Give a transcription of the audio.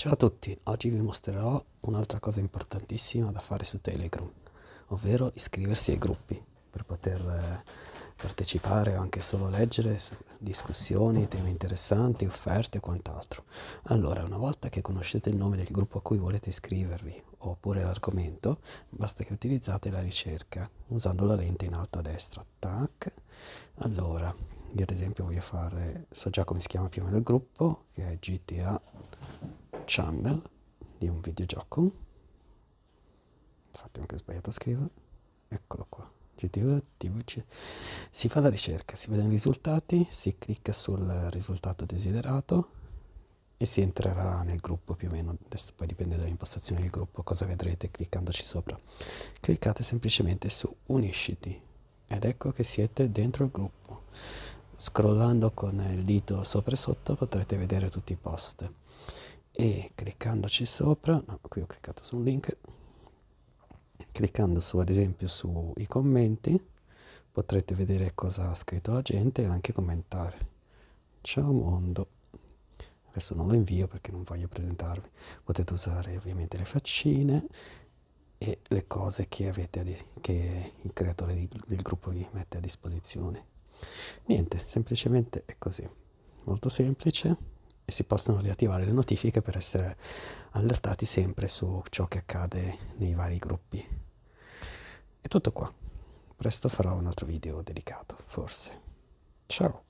Ciao a tutti, oggi vi mostrerò un'altra cosa importantissima da fare su Telegram, ovvero iscriversi ai gruppi per poter eh, partecipare o anche solo leggere discussioni, temi interessanti, offerte e quant'altro. Allora, una volta che conoscete il nome del gruppo a cui volete iscrivervi oppure l'argomento, basta che utilizzate la ricerca usando la lente in alto a destra. Tac. Allora, io ad esempio voglio fare, so già come si chiama più o meno il gruppo, che è GTA channel di un videogioco infatti ho anche sbagliato a scrivere eccolo qua si fa la ricerca si vedono i risultati si clicca sul risultato desiderato e si entrerà nel gruppo più o meno adesso poi dipende dall'impostazione del gruppo cosa vedrete cliccandoci sopra cliccate semplicemente su unisciti ed ecco che siete dentro il gruppo scrollando con il dito sopra e sotto potrete vedere tutti i post e cliccandoci sopra, no, qui ho cliccato su un link, cliccando su ad esempio sui commenti potrete vedere cosa ha scritto la gente e anche commentare. Ciao mondo, adesso non lo invio perché non voglio presentarvi, potete usare ovviamente le faccine e le cose che, avete che il creatore di, del gruppo vi mette a disposizione. Niente, semplicemente è così, molto semplice e si possono riattivare le notifiche per essere allertati sempre su ciò che accade nei vari gruppi. È tutto qua. Presto farò un altro video dedicato, forse. Ciao!